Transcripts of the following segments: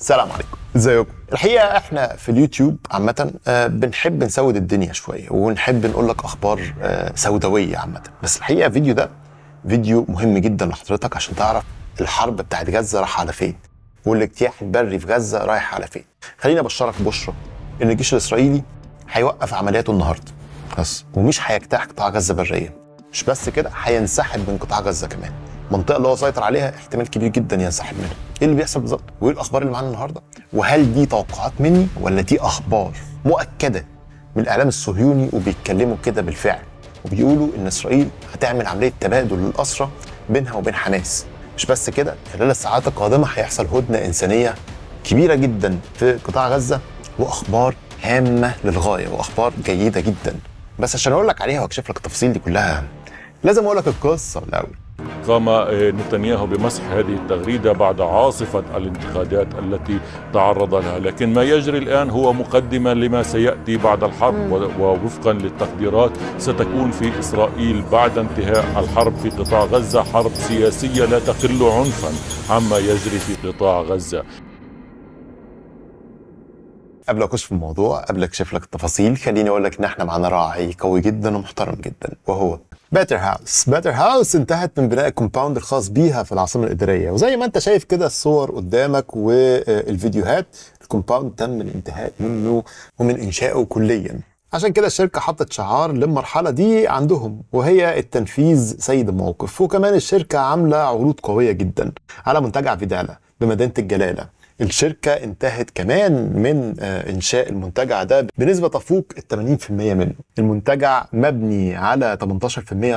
السلام عليكم ازيكم الحقيقه احنا في اليوتيوب عامه آه، بنحب نسود الدنيا شويه ونحب نقول لك اخبار آه، سوداويه عامه بس الحقيقه الفيديو ده فيديو مهم جدا لحضرتك عشان تعرف الحرب بتاعت غزه رايحه على فين والاجتياح البري في غزه رايح على فين خليني ابشرك بشره ان الجيش الاسرائيلي هيوقف عملياته النهارده بس ومش هيجتاح قطاع غزه بريا مش بس كده هينسحب من قطاع غزه كمان المنطقه اللي هو سيطر عليها احتمال كبير جدا ينسحب منها ايه اللي بيحصل بالظبط وايه الاخبار اللي معانا النهارده وهل دي توقعات مني ولا دي اخبار مؤكده من الاعلام الصهيوني وبيتكلموا كده بالفعل وبيقولوا ان اسرائيل هتعمل عمليه تبادل للاسرى بينها وبين حماس مش بس كده خلال الساعات القادمه هيحصل هدنه انسانيه كبيره جدا في قطاع غزه واخبار هامه للغايه واخبار جيده جدا بس عشان اقول لك عليها واكشف لك التفاصيل دي كلها لازم اقول لك القصه الاول قام آه، نتنياهو بمسح هذه التغريده بعد عاصفه الانتقادات التي تعرض لها، لكن ما يجري الان هو مقدمه لما سياتي بعد الحرب ووفقا للتقديرات ستكون في اسرائيل بعد انتهاء الحرب في قطاع غزه حرب سياسيه لا تقل عنفا عما يجري في قطاع غزه. قبل اكشف الموضوع قبل اكشف لك التفاصيل خليني اقول لك ان احنا معانا راعي قوي جدا ومحترم جدا وهو باتر هاوس باتر هاوس انتهت من بناء الكومباوند الخاص بيها في العاصمه الاداريه وزي ما انت شايف كده الصور قدامك والفيديوهات الكومباوند تم الانتهاء منه ومن انشائه كليا عشان كده الشركه حطت شعار للمرحله دي عندهم وهي التنفيذ سيد الموقف وكمان الشركه عامله عروض قويه جدا على منتجع فيدالا بمدينه الجلاله الشركه انتهت كمان من آه، انشاء المنتجع ده بنسبه تفوق ال 80% منه. المنتجع مبني على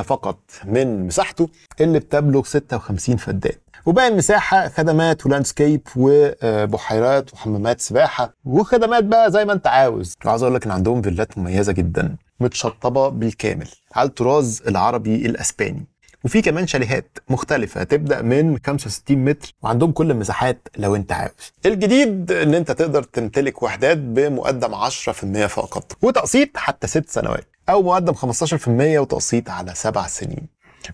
18% فقط من مساحته اللي بتبلغ 56 فدان. وباقي المساحه خدمات ولاندسكيب وبحيرات وحمامات سباحه وخدمات بقى زي ما انت عاوز. عاوز اقول لك ان عندهم فيلات مميزه جدا متشطبه بالكامل على الطراز العربي الاسباني وفي كمان شاليهات مختلفه تبدا من 65 متر وعندهم كل المساحات لو انت عاوز الجديد ان انت تقدر تمتلك وحدات بمقدم 10% فقط وتقسيط حتى 6 سنوات او مقدم 15% وتقسيط على 7 سنين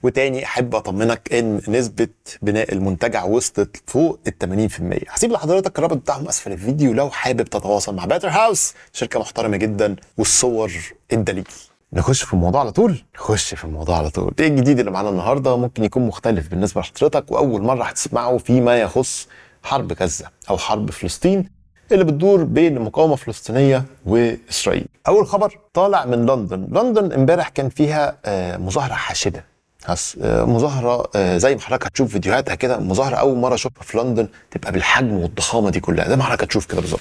وتاني احب اطمنك ان نسبه بناء المنتجع وصلت فوق ال 80% هسيب لحضرتك الرابط بتاعهم اسفل الفيديو لو حابب تتواصل مع باتر هاوس شركه محترمه جدا والصور الدليل نخش في الموضوع على طول نخش في الموضوع على طول ايه الجديد اللي معانا النهارده ممكن يكون مختلف بالنسبه لحضرتك واول مره هتسمعه فيما يخص حرب غزه او حرب فلسطين اللي بتدور بين المقاومة فلسطينيه واسرائيل اول خبر طالع من لندن لندن امبارح كان فيها آه، مظاهره حاشده آه، مظاهره آه، زي ما حضرتك هتشوف فيديوهاتها كده مظاهره اول مره اشوفها في لندن تبقى بالحجم والضخامه دي كلها زي ما حضرتك هتشوف كده بالظبط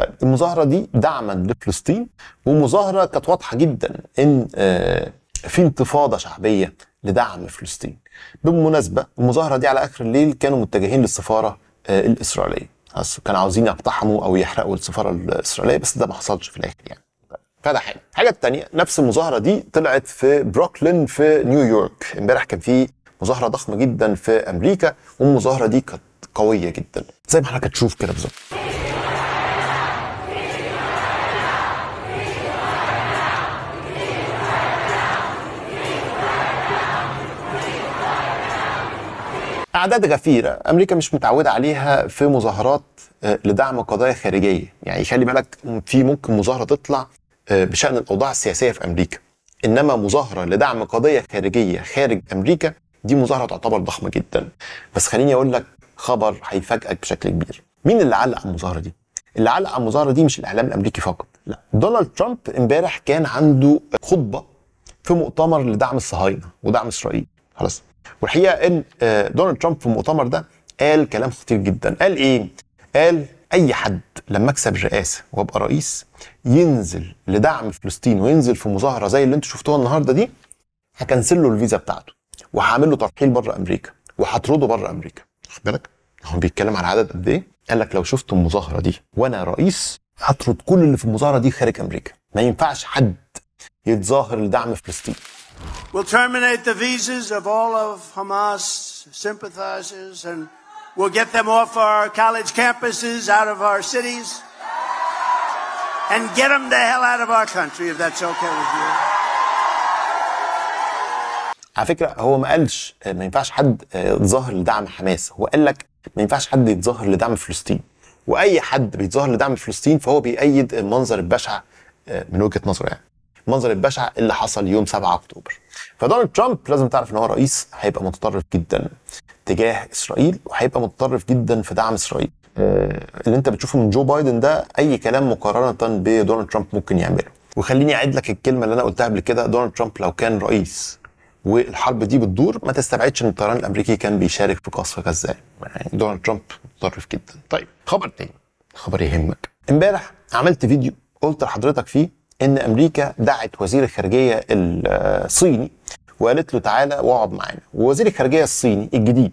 طيب المظاهره دي دعما لفلسطين ومظاهره كانت واضحه جدا ان آه، في انتفاضه شعبيه لدعم فلسطين بالمناسبه المظاهره دي على اخر الليل كانوا متجهين للسفاره آه، الاسرائيليه كانوا عاوزين يقتحموا او يحرقوا السفاره الاسرائيليه بس ده ما حصلش في الاخر يعني فده حاجه الحاجه الثانيه نفس المظاهره دي طلعت في بروكلين في نيويورك امبارح كان في مظاهره ضخمه جدا في امريكا والمظاهره دي كانت قويه جدا زي ما حضرتك هتشوف كده بالظبط اعداد غفيره امريكا مش متعوده عليها في مظاهرات آه، لدعم قضايا خارجيه يعني خلي بالك في ممكن مظاهره تطلع آه، بشان الاوضاع السياسيه في امريكا انما مظاهره لدعم قضيه خارجيه خارج امريكا دي مظاهره تعتبر ضخمه جدا بس خليني اقول لك خبر هيفاجئك بشكل كبير مين اللي علق على المظاهره دي اللي علق على المظاهره دي مش الاعلام الامريكي فقط لا دونالد ترامب امبارح كان عنده خطبه في مؤتمر لدعم الصهاينه ودعم اسرائيل خلاص والحقيقه ان آه، دونالد ترامب في المؤتمر ده قال كلام خطير جدا قال ايه قال اي حد لما اكسب الرئاسه وابقى رئيس ينزل لدعم فلسطين وينزل في مظاهره زي اللي انتوا شفتوها النهارده دي هكنسل له الفيزا بتاعته وهعمل له ترحيل بره امريكا وهطرده بره امريكا واخد بالك هو بيتكلم على عدد قد ايه قال لك لو شفت المظاهره دي وانا رئيس هطرد كل اللي في المظاهره دي خارج امريكا ما ينفعش حد يتظاهر لدعم فلسطين We'll terminate the visas of all of Hamas sympathizers and we'll get them off our college campuses, out of our cities, and get them the hell out of our country if that's okay with you. على فكره هو ما قالش ما ينفعش حد يتظاهر لدعم حماس هو قال لك ما ينفعش حد يتظاهر لدعم فلسطين واي حد بيتظاهر لدعم فلسطين فهو بيأيد المنظر البشع من وجهه نظره يعني المنظر البشع اللي حصل يوم 7 اكتوبر فدونالد ترامب لازم تعرف ان هو رئيس هيبقى متطرف جدا تجاه اسرائيل وهيبقى متطرف جدا في دعم اسرائيل آه، اللي انت بتشوفه من جو بايدن ده اي كلام مقارنه بدونالد ترامب ممكن يعمله وخليني اعيد لك الكلمه اللي انا قلتها قبل كده دونالد ترامب لو كان رئيس والحرب دي بتدور ما تستبعدش ان الطيران الامريكي كان بيشارك في قصف غزه يعني دونالد ترامب متطرف جدا طيب خبر تاني خبر يهمك امبارح عملت فيديو قلت لحضرتك فيه ان امريكا دعت وزير الخارجيه الصيني وقالت له تعالى واقعد معانا ووزير الخارجيه الصيني الجديد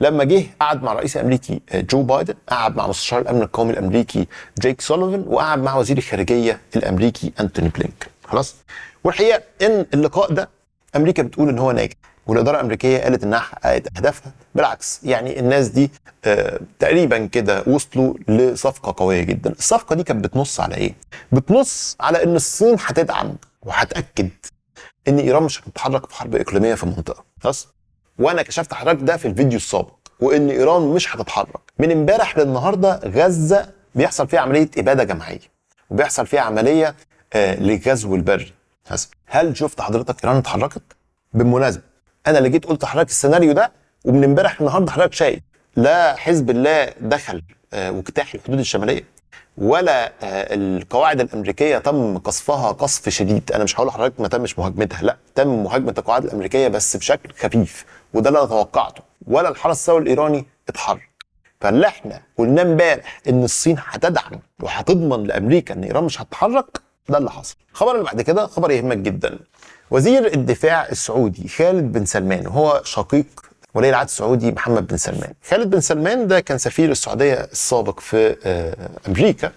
لما جه قعد مع الرئيس الامريكي آه، جو بايدن قعد مع مستشار الامن القومي الامريكي جيك سوليفان وقعد مع وزير الخارجيه الامريكي انتوني بلينكن خلاص والحقيقه ان اللقاء ده امريكا بتقول ان هو ناجح والاداره الامريكيه قالت انها حققت اهدافها بالعكس يعني الناس دي آه، تقريبا كده وصلوا لصفقه قويه جدا الصفقه دي كانت بتنص على ايه بتنص على ان الصين هتدعم وهتاكد ان ايران مش هتتحرك في حرب اقليميه في المنطقه خلاص وانا كشفت حضرتك ده في الفيديو السابق وان ايران مش هتتحرك من امبارح للنهارده غزه بيحصل فيها عمليه اباده جماعيه وبيحصل فيها عمليه آه، لغزو البري هل شفت حضرتك ايران اتحركت بالمناسبه انا اللي جيت قلت لحضرتك السيناريو ده ومن امبارح النهارده حضرتك شايف لا حزب الله دخل آه، واجتاح الحدود الشماليه ولا آه، القواعد الامريكيه تم قصفها قصف شديد انا مش هقول لحضرتك ما تمش مهاجمتها لا تم مهاجمه القواعد الامريكيه بس بشكل خفيف وده اللي انا توقعته ولا الحرس الثوري الايراني اتحرك فاللي احنا قلناه امبارح ان الصين هتدعم وهتضمن لامريكا ان ايران مش هتتحرك ده اللي حصل الخبر اللي بعد كده خبر يهمك جدا وزير الدفاع السعودي خالد بن سلمان وهو شقيق ولي العهد السعودي محمد بن سلمان خالد بن سلمان ده كان سفير السعودية السابق في آه، أمريكا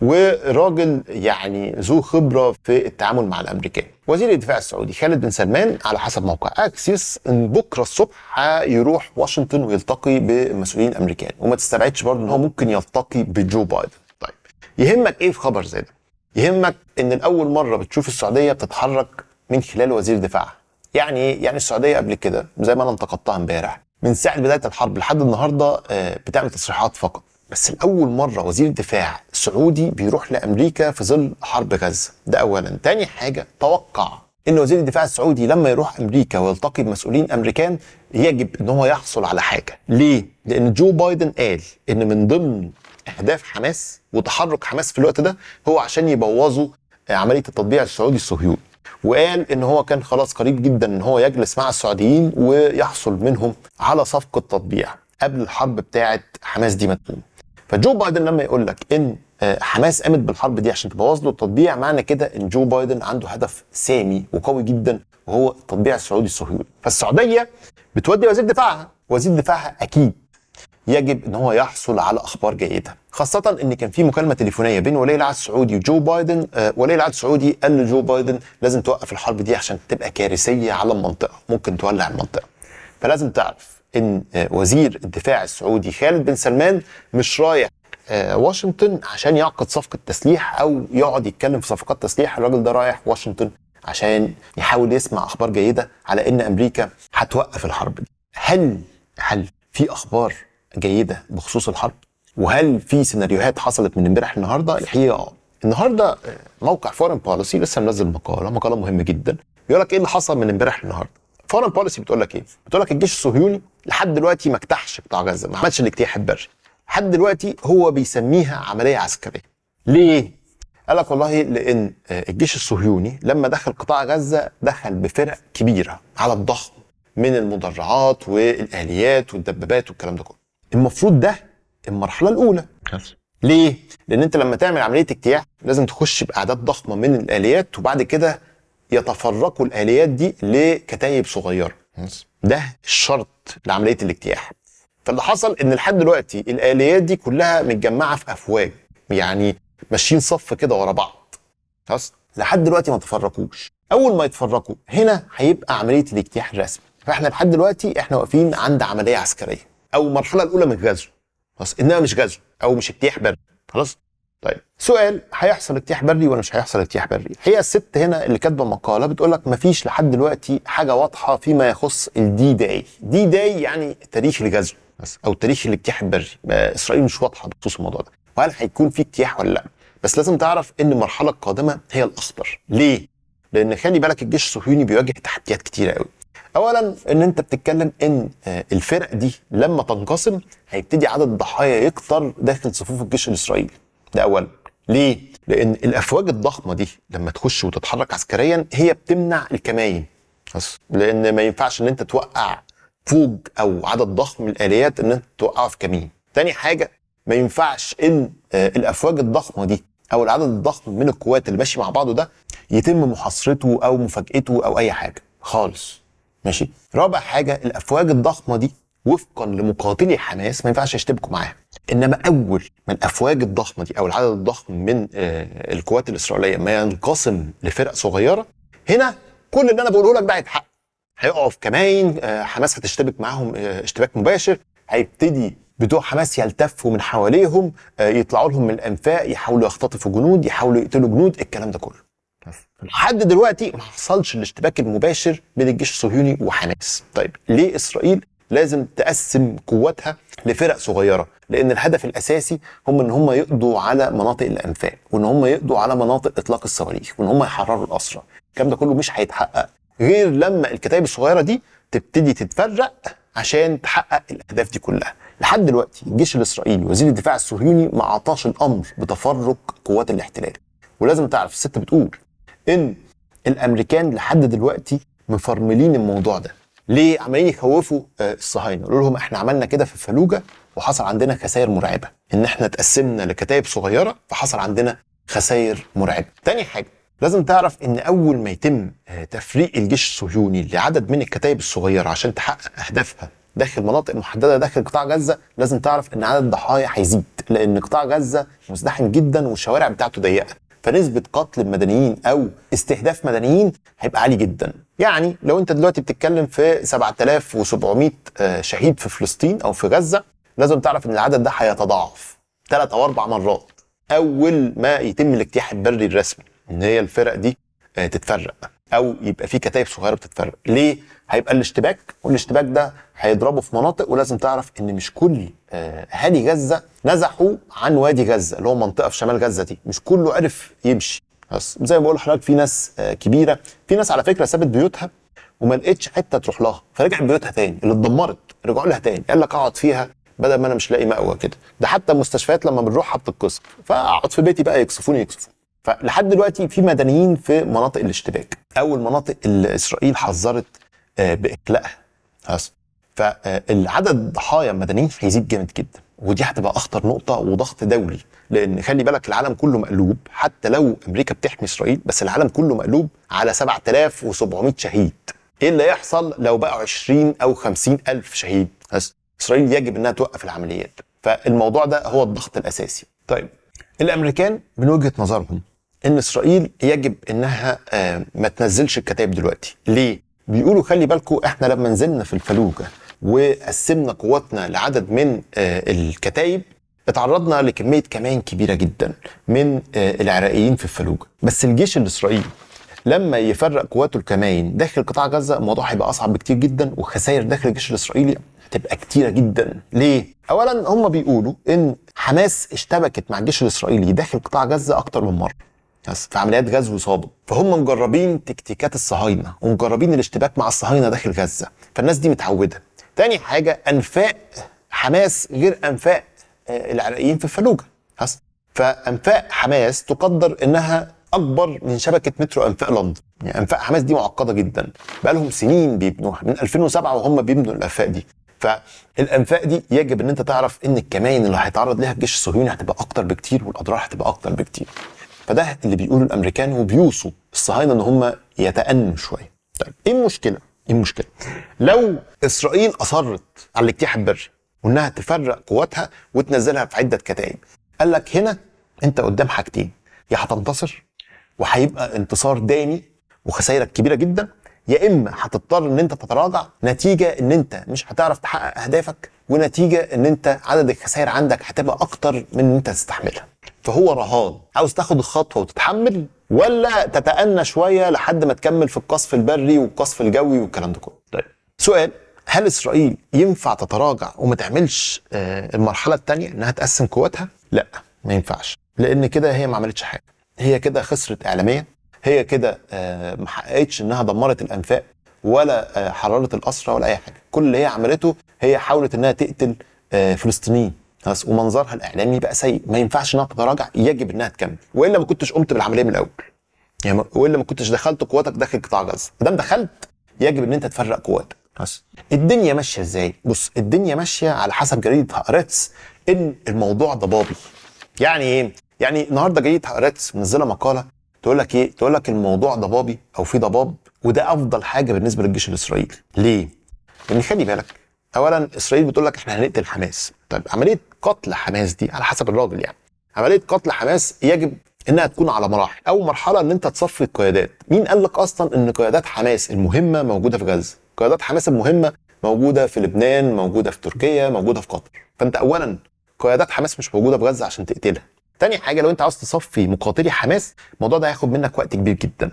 وراجل يعني ذو خبرة في التعامل مع الأمريكان وزير الدفاع السعودي خالد بن سلمان على حسب موقع اكسيس ان بكره الصبح هيروح واشنطن ويلتقي بالمسؤولين الامريكان وما تستبعدش برضه ان هو ممكن يلتقي بجو بايدن طيب يهمك ايه في خبر زي ده يهمك ان لاول مره بتشوف السعوديه بتتحرك من خلال وزير دفاعها يعني ايه يعني السعوديه قبل كده زي ما انا انتقدتها امبارح من ساعه بدايه الحرب لحد النهارده آه، بتعمل تصريحات فقط بس لاول مره وزير دفاع سعودي بيروح لامريكا في ظل حرب غزه ده اولا تاني حاجه توقع ان وزير الدفاع السعودي لما يروح امريكا ويلتقي بمسؤولين امريكان يجب ان هو يحصل على حاجه ليه لان جو بايدن قال ان من ضمن اهداف حماس وتحرك حماس في الوقت ده هو عشان يبوظوا عمليه التطبيع السعودي الصهيوني وقال ان هو كان خلاص قريب جدا ان هو يجلس مع السعوديين ويحصل منهم على صفقه تطبيع قبل الحرب بتاعه حماس دي ما تقوم فجو بايدن لما يقول لك ان آه، حماس قامت بالحرب دي عشان تبوظ له التطبيع معنى كده ان جو بايدن عنده هدف سامي وقوي جدا وهو التطبيع السعودي الصهيوني فالسعوديه بتودي وزير دفاعها وزير دفاعها اكيد يجب ان هو يحصل على اخبار جيده خاصة ان كان في مكالمة تليفونية بين ولي العهد السعودي وجو بايدن آه ولي العهد السعودي قال لجو بايدن لازم توقف الحرب دي عشان تبقى كارثية على المنطقة ممكن تولع المنطقة فلازم تعرف ان آه وزير الدفاع السعودي خالد بن سلمان مش رايح آه واشنطن عشان يعقد صفقة تسليح او يقعد يتكلم في صفقات تسليح الراجل ده رايح واشنطن عشان يحاول يسمع اخبار جيدة على ان امريكا هتوقف الحرب دي هل هل في اخبار جيده بخصوص الحرب وهل في سيناريوهات حصلت من امبارح النهارده الحقيقه اه النهارده موقع فورن بوليسي لسه منزل مقاله مقاله مهمه جدا بيقول لك ايه اللي حصل من امبارح النهارده فورن بوليسي بتقول لك ايه بتقول لك الجيش الصهيوني لحد دلوقتي ما اجتاحش قطاع غزه ما عملش الاجتياح البري لحد دلوقتي هو بيسميها عمليه عسكريه ليه قال لك والله لان الجيش الصهيوني لما دخل قطاع غزه دخل بفرق كبيره على الضخم من المدرعات والاليات والدبابات والكلام ده كله المفروض ده المرحله الاولى ليه لان انت لما تعمل عمليه اجتياح لازم تخش باعداد ضخمه من الاليات وبعد كده يتفرقوا الاليات دي لكتايب صغيره ده الشرط لعمليه الاجتياح فاللي حصل ان لحد دلوقتي الاليات دي كلها متجمعه في افواج يعني ماشيين صف كده ورا بعض خلاص لحد دلوقتي ما تفرقوش اول ما يتفرقوا هنا هيبقى عمليه الاجتياح الرسمي فاحنا لحد دلوقتي احنا واقفين عند عمليه عسكريه او المرحله الاولى من الغزو خلاص انها مش غزو او مش اجتياح بري خلاص طيب سؤال هيحصل اجتياح بري ولا مش هيحصل اجتياح بري هي الست هنا اللي كاتبه مقاله بتقول لك مفيش لحد دلوقتي حاجه واضحه فيما يخص الدي داي دي داي يعني تاريخ الغزو بس او تاريخ الاجتياح البري اسرائيل مش واضحه بخصوص الموضوع ده وهل هيكون في اجتياح ولا لا بس لازم تعرف ان المرحله القادمه هي الاخطر ليه لان خلي بالك الجيش الصهيوني بيواجه تحديات كتيره قوي اولا ان انت بتتكلم ان آه، الفرق دي لما تنقسم هيبتدي عدد الضحايا يكتر داخل صفوف الجيش الاسرائيلي ده اولا ليه لان الافواج الضخمه دي لما تخش وتتحرك عسكريا هي بتمنع الكمائن لان ما ينفعش ان انت توقع فوج او عدد ضخم من الاليات ان انت توقعه في كمين تاني حاجه ما ينفعش ان آه، الافواج الضخمه دي او العدد الضخم من القوات اللي ماشي مع بعضه ده يتم محاصرته او مفاجاته او اي حاجه خالص ماشي رابع حاجه الافواج الضخمه دي وفقا لمقاتلي حماس ما ينفعش اشتبكوا معاها انما اول ما الافواج الضخمه دي او العدد الضخم من آه، القوات الاسرائيليه ما ينقسم لفرق صغيره هنا كل اللي انا بقوله لك ده هيتحقق هيقعوا في كمائن آه، حماس هتشتبك معاهم آه، اشتباك مباشر هيبتدي بتوع حماس يلتفوا من حواليهم يطلعوا لهم من الانفاق يحاولوا يختطفوا جنود يحاولوا يقتلوا جنود الكلام ده كله لحد دلوقتي ما حصلش الاشتباك المباشر بين الجيش الصهيوني وحماس طيب ليه اسرائيل لازم تقسم قواتها لفرق صغيره لان الهدف الاساسي هم ان هم يقضوا على مناطق الانفاق وان هم يقضوا على مناطق اطلاق الصواريخ وان هم يحرروا الاسرى الكلام ده كله مش هيتحقق غير لما الكتائب الصغيره دي تبتدي تتفرق عشان تحقق الاهداف دي كلها لحد دلوقتي الجيش الاسرائيلي وزير الدفاع الصهيوني ما عطاش الامر بتفرق قوات الاحتلال ولازم تعرف الست بتقول ان الامريكان لحد دلوقتي مفرملين الموضوع ده ليه عمالين يخوفوا آه، الصهاينه يقولوا لهم احنا عملنا كده في فلوجه وحصل عندنا خسائر مرعبه ان احنا اتقسمنا لكتائب صغيره فحصل عندنا خسائر مرعبه تاني حاجه لازم تعرف ان اول ما يتم آه، تفريق الجيش الصهيوني لعدد من الكتائب الصغيره عشان تحقق اهدافها داخل مناطق محدده داخل قطاع غزه لازم تعرف ان عدد الضحايا هيزيد لان قطاع غزه مزدحم جدا والشوارع بتاعته ضيقه فنسبه قتل المدنيين او استهداف مدنيين هيبقى عالي جدا يعني لو انت دلوقتي بتتكلم في 7700 آه، شهيد في فلسطين او في غزه لازم تعرف ان العدد ده هيتضاعف ثلاث او اربع مرات اول ما يتم الاجتياح البري الرسمي ان هي الفرق دي آه، تتفرق او يبقى في كتائب صغيره بتتفرق ليه هيبقى الاشتباك والاشتباك ده هيضربه في مناطق ولازم تعرف ان مش كل اهالي غزه نزحوا عن وادي غزه اللي هو منطقه في شمال غزه دي مش كله عرف يمشي بس زي ما بقول لحضرتك في ناس آه، كبيره في ناس على فكره سابت بيوتها وما لقتش حته تروح لها فرجعت بيوتها تاني اللي اتدمرت رجعوا لها تاني قال لك اقعد فيها بدل ما انا مش لاقي مأوى كده ده حتى المستشفيات لما بنروحها بتتكسر فاقعد في بيتي بقى يكسفوني يكسفوني فلحد دلوقتي في مدنيين في مناطق الاشتباك اول مناطق اللي اسرائيل حذرت آه، باخلاقها خلاص فالعدد ضحايا المدنيين هيزيد جامد جدا ودي هتبقى اخطر نقطه وضغط دولي لان خلي بالك العالم كله مقلوب حتى لو امريكا بتحمي اسرائيل بس العالم كله مقلوب على 7700 شهيد ايه اللي يحصل لو بقوا 20 او 50 الف شهيد بس اسرائيل يجب انها توقف العمليات فالموضوع ده هو الضغط الاساسي طيب الامريكان من وجهه نظرهم ان اسرائيل يجب انها آه، ما تنزلش الكتائب دلوقتي ليه بيقولوا خلي بالكم احنا لما نزلنا في الفلوجه وقسمنا قواتنا لعدد من آه، الكتائب اتعرضنا لكميه كمان كبيره جدا من آه، العراقيين في الفلوجه بس الجيش الاسرائيلي لما يفرق قواته الكمائن داخل قطاع غزه الموضوع هيبقى اصعب بكتير جدا والخسائر داخل الجيش الاسرائيلي هتبقى كتيره جدا ليه اولا هم بيقولوا ان حماس اشتبكت مع الجيش الاسرائيلي داخل قطاع غزه اكتر من مره بس في عمليات غزو صابوا فهم مجربين تكتيكات الصهاينه ومجربين الاشتباك مع الصهاينه داخل غزه فالناس دي متعوده تاني حاجه انفاق حماس غير انفاق آه، العراقيين في الفلوجه بس فانفاق حماس تقدر انها اكبر من شبكه مترو انفاق لندن يعني انفاق حماس دي معقده جدا بقى لهم سنين بيبنوها من 2007 وهم بيبنوا الانفاق دي فالانفاق دي يجب ان انت تعرف ان الكمائن اللي هيتعرض ليها الجيش الصهيوني هتبقى اكتر بكتير والاضرار هتبقى اكتر بكتير فده اللي بيقوله الامريكان وبيوصوا الصهاينه ان هم يتأنوا شويه طيب ايه المشكله ايه المشكله لو اسرائيل اصرت على الاجتياح البري وانها تفرق قواتها وتنزلها في عده كتائب قال لك هنا انت قدام حاجتين يا هتنتصر وهيبقى انتصار داني وخسائرك كبيره جدا يا اما هتضطر ان انت تتراجع نتيجه ان انت مش هتعرف تحقق اهدافك ونتيجه ان انت عدد الخسائر عندك هتبقى اكتر من ان انت تستحملها فهو رهان عاوز تاخد الخطوه وتتحمل ولا تتأنى شويه لحد ما تكمل في القصف البري والقصف الجوي والكلام ده كله طيب سؤال هل اسرائيل ينفع تتراجع وما تعملش آه، المرحله الثانيه انها تقسم قواتها لا ما ينفعش لان كده هي ما عملتش حاجه هي كده خسرت اعلاميا هي كده آه، ما حققتش انها دمرت الانفاق ولا آه، حررت الاسرى ولا اي حاجه كل اللي هي عملته هي حاولت انها تقتل فلسطينيين بس ومنظرها الاعلامي بقى سيء ما ينفعش انها تتراجع يجب انها تكمل والا ما كنتش قمت بالعمليه من الاول يعني والا ما كنتش دخلت قواتك داخل قطاع غزه ما دام دخلت يجب ان انت تفرق قواتك بس الدنيا ماشيه ازاي بص الدنيا ماشيه على حسب جريده هارتس ان الموضوع ضبابي يعني ايه يعني النهارده جريده هارتس منزله مقاله تقول لك ايه تقول لك الموضوع ضبابي او في ضباب وده افضل حاجه بالنسبه للجيش الاسرائيلي ليه لان يعني خلي بالك اولا اسرائيل بتقول لك احنا هنقتل حماس طيب عمليه قتل حماس دي على حسب الراجل يعني عمليه قتل حماس يجب انها تكون على مراحل اول مرحله ان انت تصفي القيادات مين قال لك اصلا ان قيادات حماس المهمه موجوده في غزه قيادات حماس المهمه موجوده في لبنان موجوده في تركيا موجوده في قطر فانت اولا قيادات حماس مش موجوده في غزه عشان تقتلها تاني حاجه لو انت عاوز تصفي مقاتلي حماس الموضوع ده هياخد منك وقت كبير جدا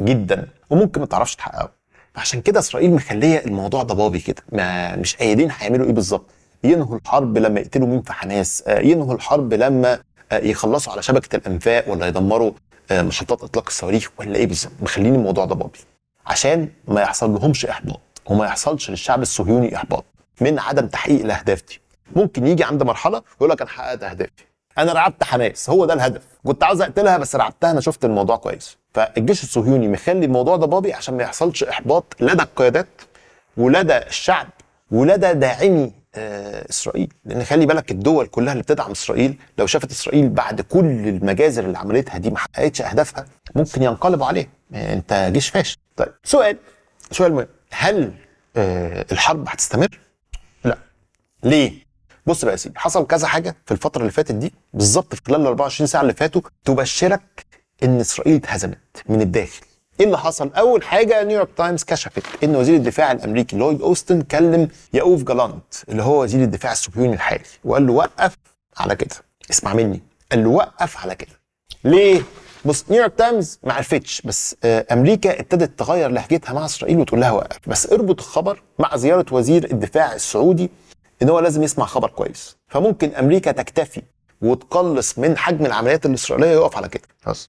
جدا وممكن ما تعرفش تحققه فعشان كده اسرائيل مخليه الموضوع ضبابي كده ما مش قايلين هيعملوا ايه بالظبط ينهوا الحرب لما يقتلوا مين في حماس آه، ينهوا الحرب لما آه، يخلصوا على شبكه الانفاق ولا يدمروا محطات آه، اطلاق الصواريخ ولا ايه بالظبط مخلين الموضوع ده بابي عشان ما يحصل لهمش احباط وما يحصلش للشعب الصهيوني احباط من عدم تحقيق الاهداف دي ممكن يجي عند مرحله يقول لك انا حققت اهدافي انا رعبت حماس هو ده الهدف كنت عاوز اقتلها بس رعبتها انا شفت الموضوع كويس فالجيش الصهيوني مخلي الموضوع ده بابي عشان ما يحصلش احباط لدى القيادات ولدى الشعب ولدى داعمي آه، اسرائيل لان خلي بالك الدول كلها اللي بتدعم اسرائيل لو شافت اسرائيل بعد كل المجازر اللي عملتها دي ما حققتش اهدافها ممكن ينقلبوا عليها يعني انت جيش فاشل طيب سؤال سؤال مهم هل آه، الحرب هتستمر لا ليه بص بقى يا سيدي حصل كذا حاجه في الفتره اللي فاتت دي بالظبط في خلال ال 24 ساعه اللي فاتوا تبشرك ان اسرائيل اتهزمت من الداخل ايه اللي حصل؟ اول حاجه نيويورك تايمز كشفت ان وزير الدفاع الامريكي لويد اوستن كلم ياوف جالانت اللي هو وزير الدفاع الصهيوني الحالي وقال له وقف على كده اسمع مني قال له وقف على كده ليه؟ بص نيويورك تايمز ما عرفتش بس آه، امريكا ابتدت تغير لهجتها مع اسرائيل وتقول لها وقف بس اربط الخبر مع زياره وزير الدفاع السعودي ان هو لازم يسمع خبر كويس فممكن امريكا تكتفي وتقلص من حجم العمليات الاسرائيليه يقف على كده بس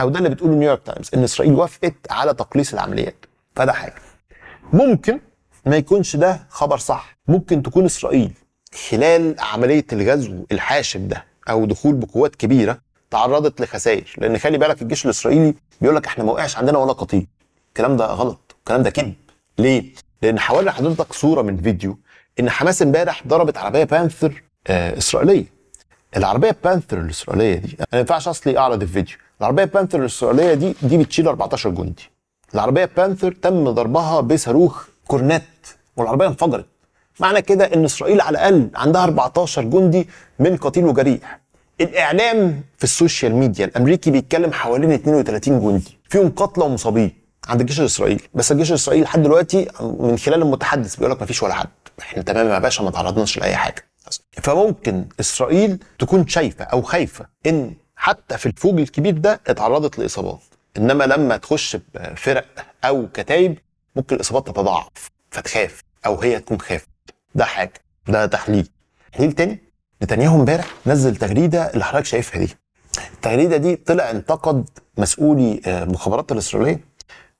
او ده اللي بتقوله نيويورك تايمز ان اسرائيل وافقت على تقليص العمليات فده حاجه ممكن ما يكونش ده خبر صح ممكن تكون اسرائيل خلال عمليه الغزو الحاشد ده او دخول بقوات كبيره تعرضت لخسائر لان خلي بالك الجيش الاسرائيلي بيقول لك احنا ما وقعش عندنا ولا قتيل الكلام ده غلط الكلام ده كذب ليه لان حوالي حضرتك صوره من فيديو ان حماس امبارح ضربت عربيه بانثر آه اسرائيليه العربيه بانثر الاسرائيليه دي انا ما ينفعش اصلي اعرض الفيديو العربيه بانثر الاسرائيليه دي دي بتشيل 14 جندي العربيه بانثر تم ضربها بصاروخ كورنات والعربيه انفجرت معنى كده ان اسرائيل على الاقل عندها 14 جندي من قتيل وجريح الاعلام في السوشيال ميديا الامريكي بيتكلم حوالين 32 جندي فيهم قتلى ومصابين عند الجيش الاسرائيلي بس الجيش الاسرائيلي لحد دلوقتي من خلال المتحدث بيقول لك ما فيش ولا حد احنا تمام يا باشا ما تعرضناش لاي حاجه فممكن اسرائيل تكون شايفه او خايفه ان حتى في الفوج الكبير ده اتعرضت لاصابات انما لما تخش بفرق او كتايب ممكن الاصابات تتضاعف فتخاف او هي تكون خافت ده حاجه ده تحليل تحليل تاني نتنياهو امبارح نزل تغريده اللي حضرتك شايفها دي التغريده دي طلع انتقد مسؤولي المخابرات آه، الاسرائيليه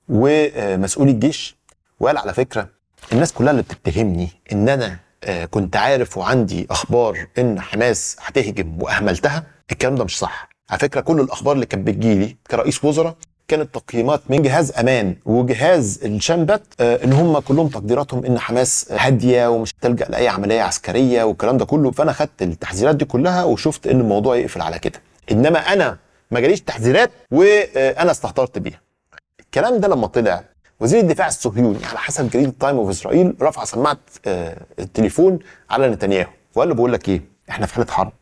ومسؤولي الجيش وقال على فكره الناس كلها اللي بتتهمني ان انا آه، كنت عارف وعندي اخبار ان حماس هتهجم واهملتها الكلام ده مش صح على فكره كل الاخبار اللي كانت بتجيلي كرئيس وزراء كانت تقييمات من جهاز امان وجهاز الشنبت آه، ان هم كلهم تقديراتهم ان حماس هاديه ومش هتلجا لاي عمليه عسكريه والكلام ده كله فانا خدت التحذيرات دي كلها وشفت ان الموضوع يقفل على كده انما انا ما جاليش تحذيرات وانا استهترت بيها الكلام ده لما طلع وزير الدفاع الصهيوني على حسب جريد تايم اوف اسرائيل رفع سماعه آه، التليفون على نتنياهو وقال له بقول لك ايه احنا في حاله حرب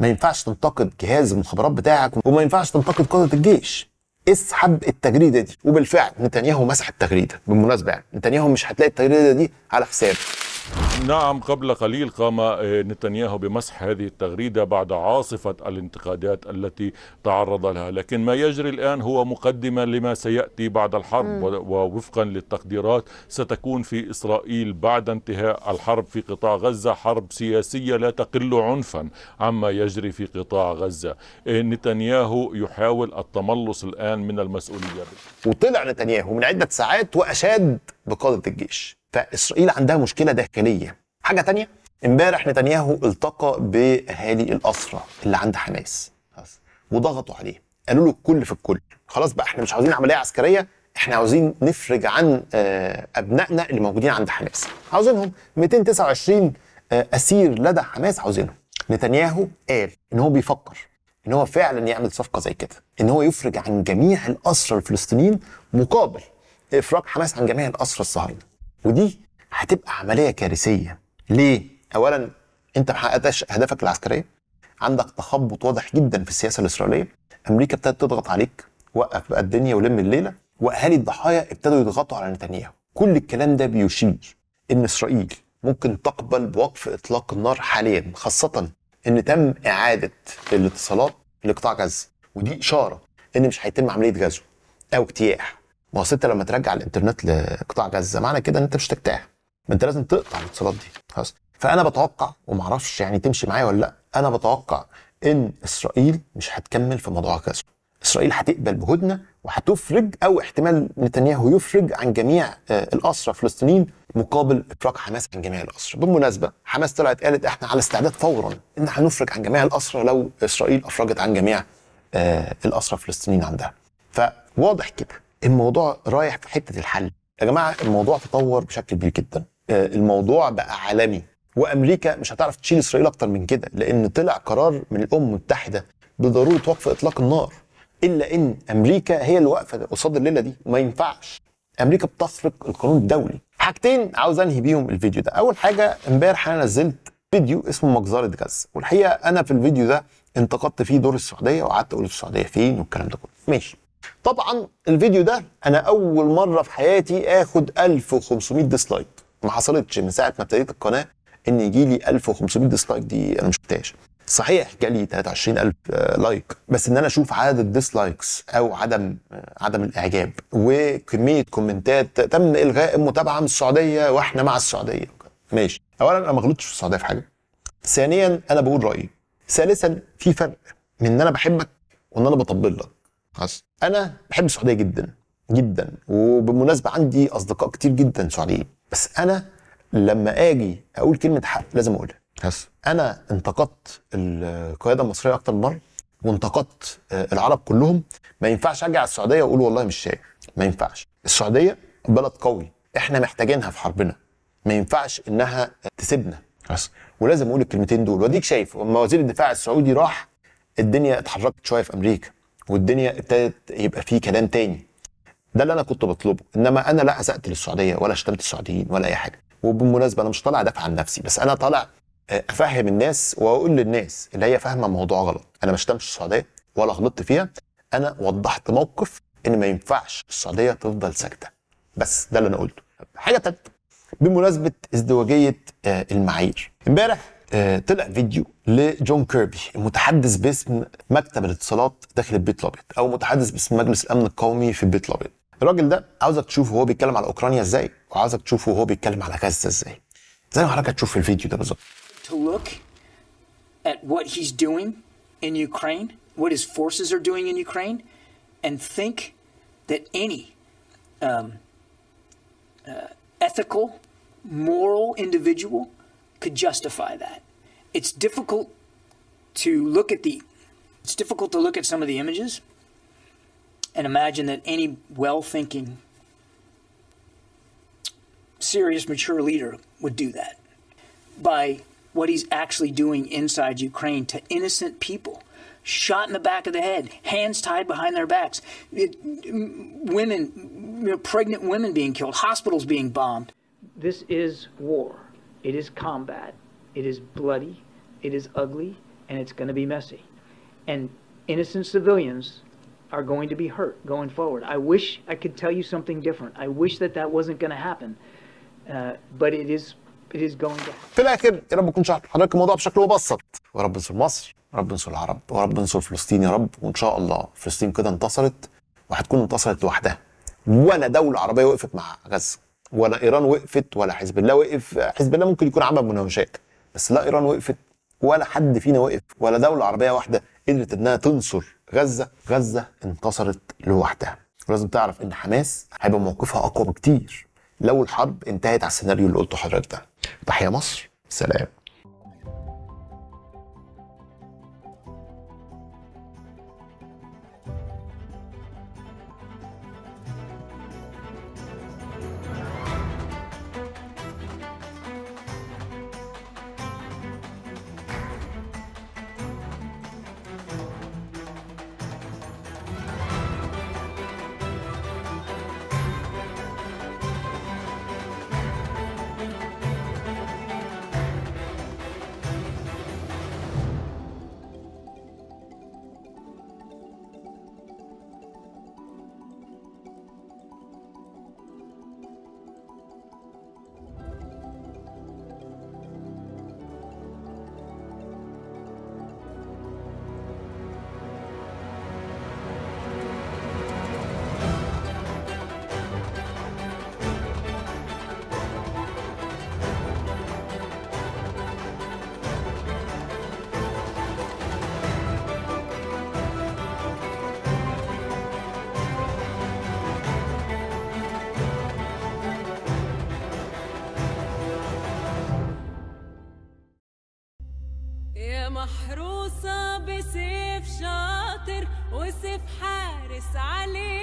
ما ينفعش تنتقد جهاز المخابرات بتاعك وما ينفعش تنتقد قاده الجيش اسحب التجريده دي وبالفعل نتنياهو مسح التجريده بالمناسبه يعني نتنياهو مش هتلاقي التجريده دي على حسابه نعم قبل قليل قام آه، نتنياهو بمسح هذه التغريدة بعد عاصفة الانتقادات التي تعرض لها لكن ما يجري الآن هو مقدمة لما سيأتي بعد الحرب م. ووفقا للتقديرات ستكون في إسرائيل بعد انتهاء الحرب في قطاع غزة حرب سياسية لا تقل عنفا عما يجري في قطاع غزة آه، نتنياهو يحاول التملص الآن من المسؤولية وطلع نتنياهو من عدة ساعات وأشاد بقادة الجيش فإسرائيل عندها مشكلة داخلية حاجة تانية امبارح نتنياهو التقى بأهالي الأسرة اللي عند حماس وضغطوا عليه قالوا له الكل في الكل خلاص بقى احنا مش عاوزين عملية عسكرية احنا عاوزين نفرج عن آه، ابنائنا اللي موجودين عند حماس عاوزينهم 229 آه، اسير لدى حماس عاوزينهم نتنياهو قال ان هو بيفكر ان هو فعلا يعمل صفقه زي كده ان هو يفرج عن جميع الاسرى الفلسطينيين مقابل افراج حماس عن جميع الاسرى الصهاينه ودي هتبقى عمليه كارثيه ليه اولا انت ما حققتش اهدافك العسكريه عندك تخبط واضح جدا في السياسه الاسرائيليه امريكا ابتدت تضغط عليك وقف بقى الدنيا ولم الليله واهالي الضحايا ابتدوا يضغطوا على نتنياهو كل الكلام ده بيشير ان اسرائيل ممكن تقبل بوقف اطلاق النار حاليا خاصه ان تم اعاده الاتصالات لقطاع غزه ودي اشاره ان مش هيتم عمليه غزو او اجتياح ما هو انت لما ترجع الانترنت لقطاع غزه معنى كده ان انت مش هتجتاح ما انت لازم تقطع الاتصالات دي خلاص فانا بتوقع وما اعرفش يعني تمشي معايا ولا لا انا بتوقع ان اسرائيل مش هتكمل في موضوع غزو اسرائيل هتقبل بهدنه وهتفرج او احتمال نتنياهو يفرج عن جميع آه، الاسرى الفلسطينيين مقابل افراج حماس عن جميع الاسرى بالمناسبه حماس طلعت قالت احنا على استعداد فورا ان هنفرج عن جميع الاسرى لو اسرائيل افرجت عن جميع آه، الاسرى الفلسطينيين عندها فواضح كده الموضوع رايح في حته الحل يا جماعه الموضوع تطور بشكل كبير جدا آه، الموضوع بقى عالمي وامريكا مش هتعرف تشيل اسرائيل اكتر من كده لان طلع قرار من الامم المتحده بضروره وقف اطلاق النار الا ان امريكا هي اللي واقفه قصاد الليله دي وما ينفعش امريكا بتسرق القانون الدولي حاجتين عاوز انهي بيهم الفيديو ده اول حاجه امبارح انا نزلت فيديو اسمه مجزره غزه والحقيقه انا في الفيديو ده انتقدت فيه دور السعوديه وقعدت اقول السعوديه فين والكلام ده كله ماشي طبعا الفيديو ده انا اول مره في حياتي اخد 1500 ديسلايك ما حصلتش من ساعه ما ابتديت القناه ان يجي لي 1500 ديسلايك دي انا ما شفتهاش صحيح جالي 23000 لايك آه، بس ان انا اشوف عدد الديسلايكس او عدم آه، عدم الاعجاب وكميه كومنتات تم الغاء المتابعه من السعوديه واحنا مع السعوديه ماشي اولا انا ما غلطتش في السعوديه في حاجه ثانيا انا بقول رايي ثالثا في فرق من ان انا بحبك وان انا بطبل لك حسن. انا بحب السعوديه جدا جدا وبالمناسبه عندي اصدقاء كتير جدا سعوديين بس انا لما اجي اقول كلمه حق لازم اقولها حسن. انا انتقدت القياده المصريه اكتر من مره وانتقدت آه، العرب كلهم ما ينفعش ارجع السعوديه واقول والله مش شايف ما ينفعش السعوديه بلد قوي احنا محتاجينها في حربنا ما ينفعش انها تسيبنا حسن. ولازم اقول الكلمتين دول واديك شايف وزير الدفاع السعودي راح الدنيا اتحركت شويه في امريكا والدنيا ابتدت يبقى في كلام تاني ده اللي انا كنت بطلبه انما انا لا اسات للسعوديه ولا شتمت السعوديين ولا اي حاجه وبالمناسبه انا مش طالع ادافع عن نفسي بس انا طالع آه، افهم الناس واقول للناس اللي هي فاهمه الموضوع غلط انا ما شتمتش السعوديه ولا غلطت فيها انا وضحت موقف ان ما ينفعش السعوديه تفضل ساكته بس ده اللي انا قلته حاجه تالته بمناسبه ازدواجيه آه، المعايير امبارح آه، طلع فيديو لجون كيربي متحدث باسم مكتب الاتصالات داخل البيت الابيض او متحدث باسم مجلس الامن القومي في البيت الابيض الراجل ده عاوزك تشوفه وهو بيتكلم على اوكرانيا ازاي وعاوزك تشوفه وهو بيتكلم على غزه ازاي زي ما حضرتك هتشوف في الفيديو ده بالظبط to look at what he's doing in Ukraine what his forces are doing in Ukraine and think that any um, uh, ethical, moral individual could justify that. It's difficult to look at the it's difficult to look at some of the images and imagine that any well-thinking serious mature leader would do that by what he's actually doing inside Ukraine to innocent people shot in the back of the head, hands tied behind their backs, it, women you know, pregnant women being killed, hospitals being bombed. This is war. It is combat. It is bloody. It is ugly. And it's going to be messy. And innocent civilians are going to be hurt going forward. I wish I could tell you something different. I wish that that wasn't going to happen. Uh, but it is it is going to في الاخر يا رب يكون شرح حضرتك الموضوع بشكل مبسط يا رب انصر مصر يا رب انصر العرب يا رب انصر فلسطين يا رب وان شاء الله فلسطين كده انتصرت وهتكون انتصرت لوحدها ولا دوله عربيه وقفت مع غزه ولا ايران وقفت ولا حزب الله وقف حزب الله ممكن يكون عمل مناوشات بس لا ايران وقفت ولا حد فينا وقف ولا دوله عربيه واحده قدرت انها تنصر غزه غزه انتصرت لوحدها ولازم تعرف ان حماس هيبقى موقفها اقوى بكتير لو الحرب انتهت على السيناريو اللي قلته حضرتك ده تحيا مصر سلام بسيف شاطر وسيف حارس عليه